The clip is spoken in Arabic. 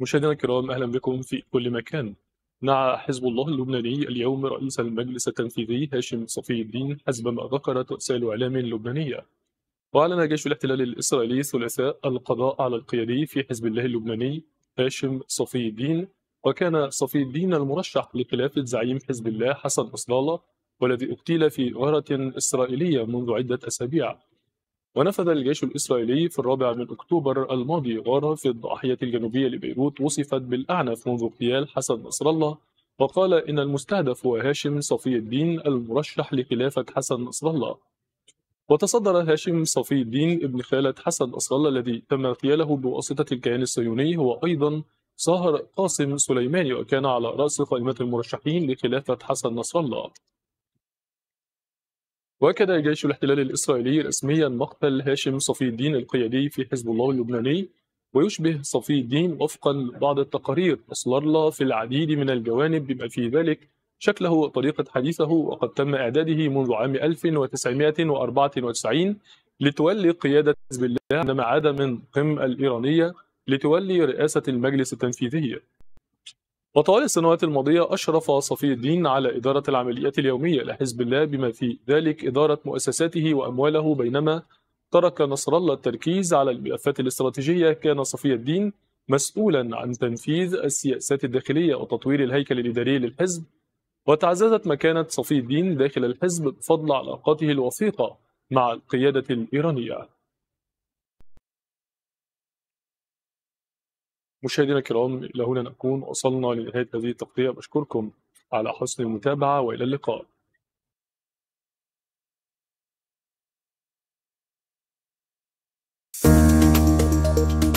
مشاهدينا الكرام اهلا بكم في كل مكان. نعى حزب الله اللبناني اليوم رئيس المجلس التنفيذي هاشم صفي الدين حسب ما ذكرت وسائل اعلام لبنانيه. واعلن جيش الاحتلال الاسرائيلي الثلاثاء القضاء على القيادي في حزب الله اللبناني هاشم صفي الدين وكان صفي الدين المرشح لخلافه زعيم حزب الله حسن نصر الله والذي اغتيل في غارة إسرائيلية منذ عدة أسابيع ونفذ الجيش الإسرائيلي في الرابع من أكتوبر الماضي غارة في الضاحية الجنوبية لبيروت وصفت بالأعنف منذ اغتيال حسن نصر الله وقال إن المستهدف هو هاشم صفي الدين المرشح لخلافة حسن نصر الله وتصدر هاشم صفي الدين ابن خالة حسن نصر الله الذي تم اغتياله بواسطة الكيان الصهيوني هو أيضا صاهر قاسم سليماني وكان على رأس قائمة المرشحين لخلافة حسن نصر الله واكد جيش الاحتلال الاسرائيلي رسميا مقتل هاشم صفي الدين القيادي في حزب الله اللبناني ويشبه صفي الدين وفقا لبعض التقارير أصلرلة في العديد من الجوانب بما في ذلك شكله وطريقة حديثه وقد تم إعداده منذ عام 1994 لتولي قيادة حزب الله عندما عاد من قم الإيرانية لتولي رئاسة المجلس التنفيذية وطوال السنوات الماضية أشرف صفي الدين على إدارة العمليات اليومية لحزب الله بما في ذلك إدارة مؤسساته وأمواله بينما ترك نصر الله التركيز على الملفات الاستراتيجية كان صفي الدين مسؤولا عن تنفيذ السياسات الداخلية وتطوير الهيكل الإداري للحزب وتعززت مكانة صفي الدين داخل الحزب بفضل علاقاته الوثيقة مع القيادة الإيرانية مشاهدينا الكرام إلى هنا نكون وصلنا لنهاية هذه التغطية بشكركم على حسن المتابعة وإلى اللقاء thank you